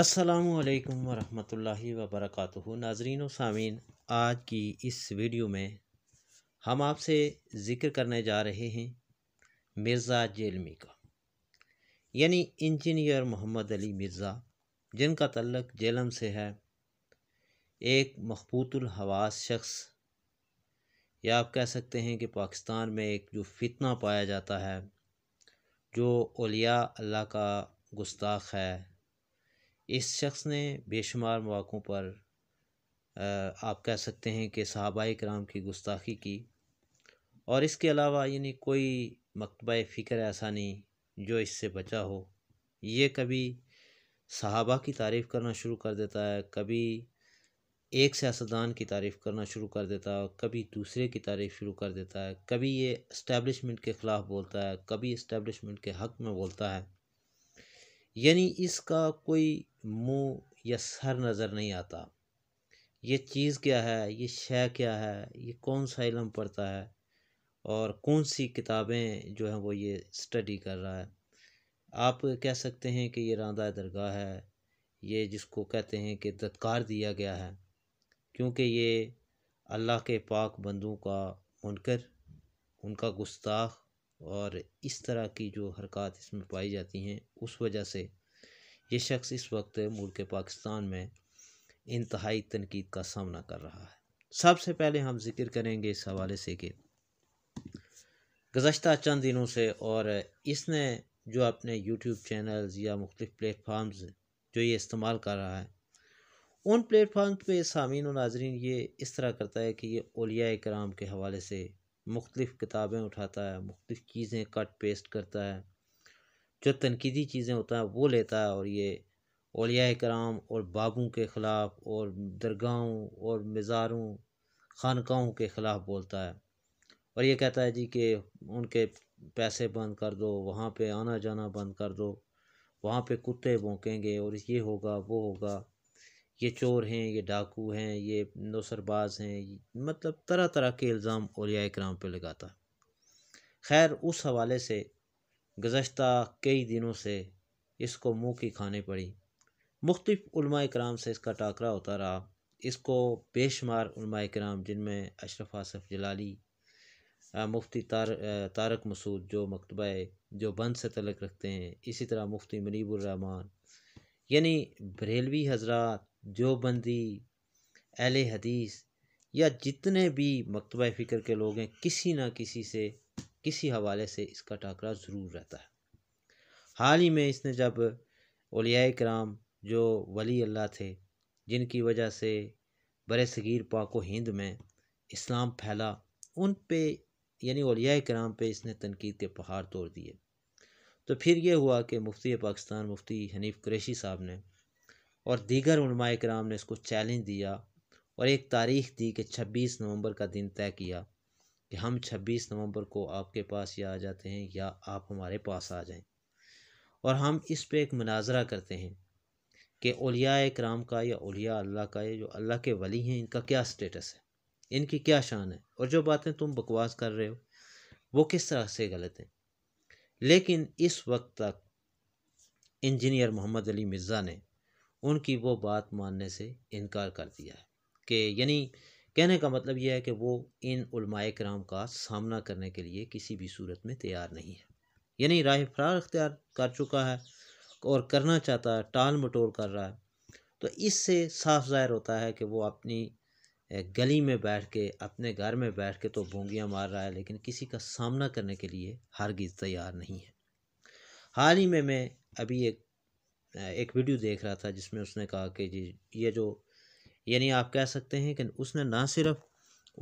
असलकम वरहि वबरक नाजरीन सामीन आज की इस वीडियो में हम आपसे ज़िक्र करने जा रहे हैं मिर्ज़ा जेलमी का यानी इंजीनियर मोहम्मद अली मिर्ज़ा जिनका तल्लक जेलम से है एक मखबूतुल हवास शख्स या आप कह सकते हैं कि पाकिस्तान में एक जो फितना पाया जाता है जो ओलिया अल्लाह का गुस्ताख है इस शख्स ने बेशुमार मौक़ों पर आप कह सकते हैं कि सहाबा कराम की गुस्ताखी की और इसके अलावा यानी कोई मकतबा फ़िक्र ऐसा नहीं जो इससे बचा हो ये कभी सहाबा की तारीफ़ करना शुरू कर देता है कभी एक सियासतदान की तारीफ़ करना शुरू कर देता है कभी दूसरे की तारीफ़ शुरू कर देता है कभी ये इस्टेबलिशमेंट के ख़िलाफ़ बोलता है कभी इस्टेबलिशमेंट के हक़ में बोलता है यानी इसका कोई मुंह या सर नज़र नहीं आता ये चीज़ क्या है ये शय क्या है ये कौन सा इलम पढ़ता है और कौन सी किताबें जो हैं वो ये स्टडी कर रहा है आप कह सकते हैं कि ये रांदा दरगाह है ये जिसको कहते हैं कि दत्कार दिया गया है क्योंकि ये अल्लाह के पाक बंदों का मुनकर उनका गुस्ताख और इस तरह की जो हरकत इसमें पाई जाती हैं उस वजह से ये शख्स इस वक्त मुल्क पाकिस्तान में इंतहाई तनकीद का सामना कर रहा है सबसे पहले हम जिक्र करेंगे इस हवाले से कि गुज्त चंद दिनों से और इसने जो अपने यूट्यूब चैनल्स या मुख्तफ प्लेटफार्म्स जो ये इस्तेमाल कर रहा है उन प्लेटफार्म पे सामीन और नाजरीन ये इस तरह करता है कि ये ओलिया कराम के हवाले से मुख्तफ़ किताबें उठाता है मुख्तफ चीज़ें कट पेस्ट करता है जो तनकीदी चीज़ें होता है वो लेता है और ये ओलिया कराम और बाबू के ख़िलाफ़ और दरगाहों और मज़ारों खानकाहों के ख़िलाफ़ बोलता है और ये कहता है जी कि उनके पैसे बंद कर दो वहाँ पे आना जाना बंद कर दो वहाँ पे कुत्ते भोंकेंगे और ये होगा वो होगा ये चोर हैं ये डाकू हैं ये नौसरबाज हैं मतलब तरह तरह के इल्ज़ाम ओलिया कराम पर लगाता है खैर उस हवाले से गुज़शत कई दिनों से इसको मुँह की खाने पड़ी मुख्तफ़ कराम से इसका टाकरा होता रहा इसको बेशुमार कराम जिनमें अशरफ आसफ़ जलाली मुफ्ती तार तारक मसूद जो मकतबा जो बंद से तलक रखते हैं इसी तरह मुफ्ती मनीबरहमान यानी बरेलवी जो बंदी अहल हदीस या जितने भी मकतबा फ़िक्र के लोग हैं किसी ना किसी से किसी हवाले से इसका टाकरा ज़रूर रहता है हाल ही में इसने जब ओलिया कराम जो वली अल्लाह थे जिनकी वजह से बर सगीर पाको हिंद में इस्लाम फैला उन पे यानी ओलिया कराम पे इसने तनकीद के पहाड़ तोड़ दिए तो फिर यह हुआ कि मुफ्ती पाकिस्तान मुफ्ती हनीफ क्रेशी साहब ने और दीगर उलमा कराम ने इसको चैलेंज दिया और एक तारीख दी कि 26 नवंबर का दिन तय किया कि हम 26 नवंबर को आपके पास या आ जाते हैं या आप हमारे पास आ जाएं और हम इस पे एक मनाजरा करते हैं कि ओलिया कराम का या ओलिया अल्लाह का या जो अल्लाह के वली हैं इनका क्या स्टेटस है इनकी क्या शान है और जो बातें तुम बकवास कर रहे हो वो किस तरह से गलत हैं लेकिन इस वक्त तक इंजीनियर मोहम्मद अली मिर्ज़ा ने उनकी वो बात मानने से इनकार कर दिया है कि यानी कहने का मतलब यह है कि वो इन कराम का सामना करने के लिए किसी भी सूरत में तैयार नहीं है यानी राह फरार अख्तियार कर चुका है और करना चाहता है टाल मटोल कर रहा है तो इससे साफ जाहिर होता है कि वो अपनी गली में बैठ के अपने घर में बैठ के तो बोंगियाँ मार रहा है लेकिन किसी का सामना करने के लिए हरगिज़ तैयार नहीं है हाल ही में मैं अभी एक एक वीडियो देख रहा था जिसमें उसने कहा कि जी ये जो यानी आप कह सकते हैं कि उसने ना सिर्फ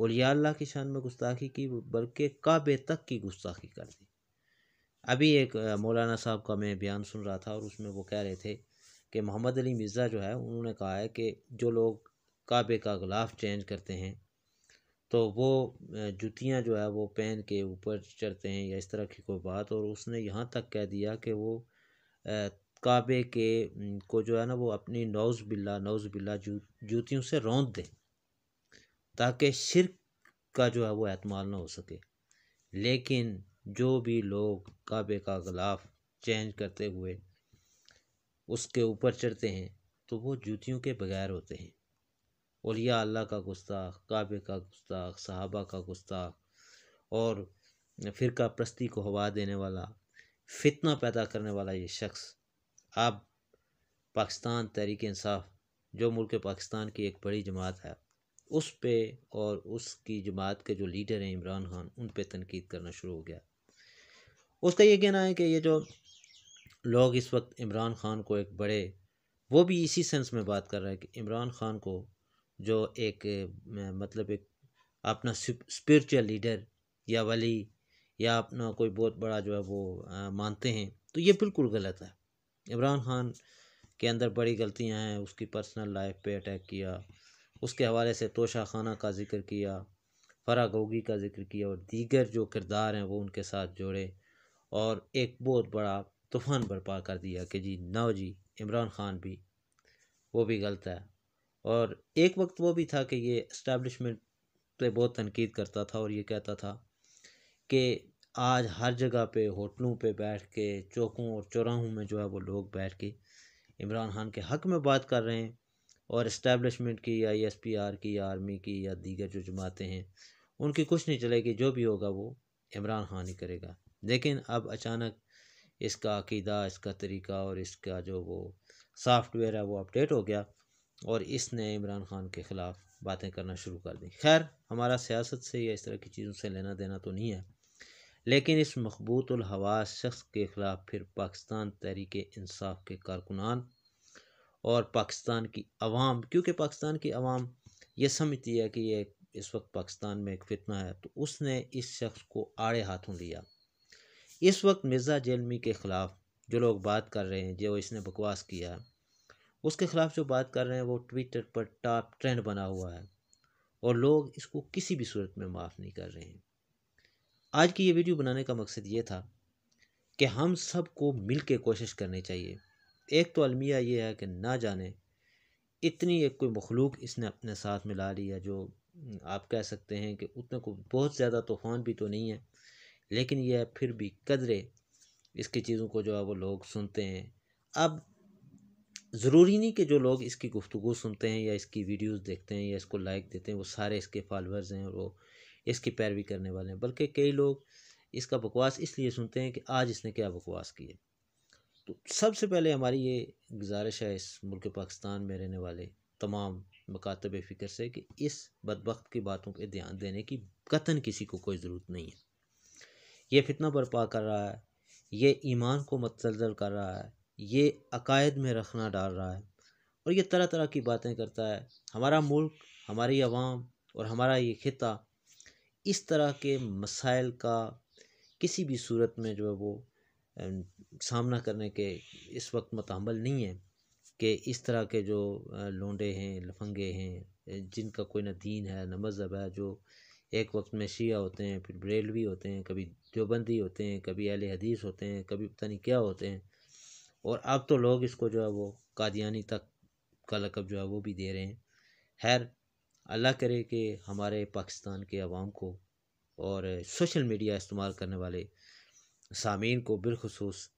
औलिया अल्लाह की शान में गुस्ताखी की बल्कि काबे तक की गुस्ताखी कर दी अभी एक मौलाना साहब का मैं बयान सुन रहा था और उसमें वो कह रहे थे कि मोहम्मद अली मिर्ज़ा जो है उन्होंने कहा है कि जो लोग काबे का गलाफ चेंज करते हैं तो वो जूतियाँ जो है वो पहन के ऊपर चढ़ते हैं या इस तरह की कोई बात और उसने यहाँ तक कह दिया कि वो काबे के को जो है ना वो अपनी नौज बिल्ला नौज बिल्ला जू जूतियों से रौंद दें ताकि शिरक का जो है वो एतमाल ना हो सके लेकिन जो भी लोग काबे का गलाफ चेंज करते हुए उसके ऊपर चढ़ते हैं तो वो जूतियों के बगैर होते हैं और यह अल्लाह का गुस्ताख काबे का गुस्ताख सहाबा का गुस्ताख और फ़िरका प्रस्ती को हवा देने वाला फितना पैदा करने वाला ये शख्स अब पाकिस्तान तहरीक इंसाफ जो मुल्क पाकिस्तान की एक बड़ी जमात है उस पे और उसकी जमात के जो लीडर हैं इमरान खान उन पे तनकीद करना शुरू हो गया उसका ये कहना है कि ये जो लोग इस वक्त इमरान खान को एक बड़े वो भी इसी सेंस में बात कर रहा है कि इमरान खान को जो एक मतलब एक अपना स्पिरिचुअल लीडर या वली या अपना कोई बहुत बड़ा जो है वो आ, मानते हैं तो ये बिल्कुल गलत है इमरान खान के अंदर बड़ी गलतियां हैं उसकी पर्सनल लाइफ पे अटैक किया उसके हवाले से तोशा खाना का जिक्र किया फरा गोगी का जिक्र किया और दीगर जो किरदार हैं वो उनके साथ जोड़े और एक बहुत बड़ा तूफ़ान बर्पा कर दिया कि जी नौ जी इमरान खान भी वो भी गलत है और एक वक्त वो भी था कि ये इस्टबलिशमेंट पे बहुत तनकीद करता था और ये कहता था कि आज हर जगह पे होटलों पे बैठ के चौकों और चौराहों में जो है वो लोग बैठ के इमरान खान के हक़ में बात कर रहे हैं और इस्टेबलिशमेंट की या एस पी आर की या आर्मी की या दीगर जो जमातें हैं उनकी कुछ नहीं चलेगी जो भी होगा वो इमरान खान ही करेगा लेकिन अब अचानक इसका अकीदा इसका तरीका और इसका जो वो सॉफ्टवेयर है वो अपडेट हो गया और इसने इमरान खान के ख़िलाफ़ बातें करना शुरू कर दी खैर हमारा सियासत से या इस तरह की चीज़ों से लेना देना तो नहीं है लेकिन इस मकबूत शख्स के ख़िलाफ़ फिर पाकिस्तान तहरीक इंसाफ के कारकुनान और पाकिस्तान की आवाम क्योंकि पाकिस्तान की आवाम यह समझती है कि ये इस वक्त पाकिस्तान में एक फितना है तो उसने इस शख्स को आड़े हाथों लिया इस वक्त मिर्ज़ा जेलमी के ख़िलाफ़ जो लोग बात कर रहे हैं जो इसने बकवास किया उसके ख़िलाफ़ जो बात कर रहे हैं वो ट्विटर पर टॉप ट्रेंड बना हुआ है और लोग इसको किसी भी सूरत में माफ़ नहीं कर रहे हैं आज की ये वीडियो बनाने का मकसद ये था कि हम सब को मिल के कोशिश करनी चाहिए एक तो अलमिया ये है कि ना जाने इतनी एक कोई मखलूक इसने अपने साथ मिला लिया जो आप कह सकते हैं कि उतना को बहुत ज़्यादा तूफ़ान भी तो नहीं है लेकिन यह फिर भी कदरे इसकी चीज़ों को जो है वो लोग सुनते हैं अब ज़रूरी नहीं कि जो लोग इसकी गुफ्तु सुनते हैं या इसकी वीडियोस देखते हैं या इसको लाइक देते हैं वो सारे इसके फॉलोअर्स हैं और वो इसकी पैरवी करने वाले हैं बल्कि कई लोग इसका बकवास इसलिए सुनते हैं कि आज इसने क्या बकवास किए तो सबसे पहले हमारी ये गुजारिश है इस मुल्क पाकिस्तान में रहने वाले तमाम मकातब फ़िक्र से कि इस बदबक की बातों पर ध्यान देने की कतन किसी को कोई ज़रूरत नहीं है ये फितना बर्पा कर रहा है ये ईमान को मतजल कर रहा है ये अकायद में रखना डाल रहा है और ये तरह तरह की बातें करता है हमारा मुल्क हमारी आवाम और हमारा ये खिता इस तरह के मसाइल का किसी भी सूरत में जो है वो सामना करने के इस वक्त मतमल नहीं है कि इस तरह के जो लोंडे हैं लफंगे हैं जिनका कोई ना दीन है ना मज़हब है जो एक वक्त में शिया होते हैं फिर बरेलवी होते हैं कभी देवबंदी होते हैं कभी अहल हदीस होते हैं कभी पता नहीं क्या होते हैं और अब तो लोग इसको जो है वो कादियानी तक का लकब जो है वो भी दे रहे हैं खैर अल्लाह करे कि हमारे पाकिस्तान के अवाम को और सोशल मीडिया इस्तेमाल करने वाले सामीन को बिलखसूस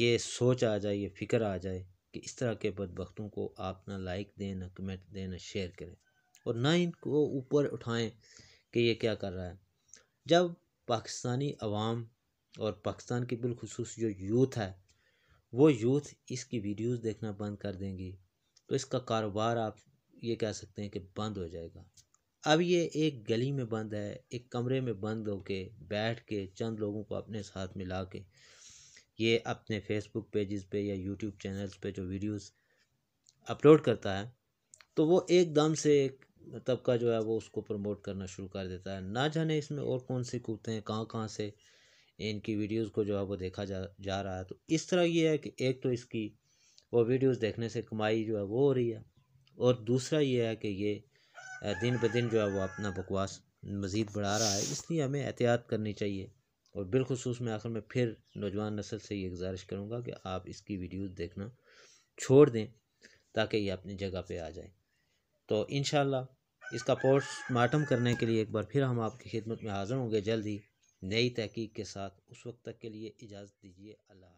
ये सोच आ जाए ये फ़िक्र आ जाए कि इस तरह के बदबकतों को आप ना लाइक दें ना कमेंट दें ना शेयर करें और ना इनको ऊपर उठाएं कि ये क्या कर रहा है जब पाकिस्तानी अवाम और पाकिस्तान की बिलखसूस जो यूथ है वो यूथ इसकी वीडियोस देखना बंद कर देंगी तो इसका कारोबार आप ये कह सकते हैं कि बंद हो जाएगा अब ये एक गली में बंद है एक कमरे में बंद होके बैठ के चंद लोगों को अपने साथ मिला के ये अपने फेसबुक पेजेस पे या यूट्यूब चैनल्स पे जो वीडियोस अपलोड करता है तो वो एकदम से एक तबका जो है वो उसको प्रमोट करना शुरू कर देता है ना जाने इसमें और कौन से कूदते हैं कहाँ कहाँ से इनकी वीडियोज़ को जो है वो देखा जा जा रहा है तो इस तरह ये है कि एक तो इसकी वो वीडियोस देखने से कमाई जो है वो हो रही है और दूसरा ये है कि ये दिन ब दिन जो है वो अपना बकवास मज़ीद बढ़ा रहा है इसलिए हमें एहतियात करनी चाहिए और बिलखसूस मैं आखिर में फिर नौजवान नस्ल से ये गुजारिश करूँगा कि आप इसकी वीडियोज़ देखना छोड़ दें ताकि ये अपनी जगह पर आ जाए तो इन इसका पोस्टमार्टम करने के लिए एक बार फिर हम आपकी खिदमत में हाज़िर होंगे जल्द ही नई तहकीक के साथ उस वक्त तक के लिए इजाज़त दीजिए अल्लाह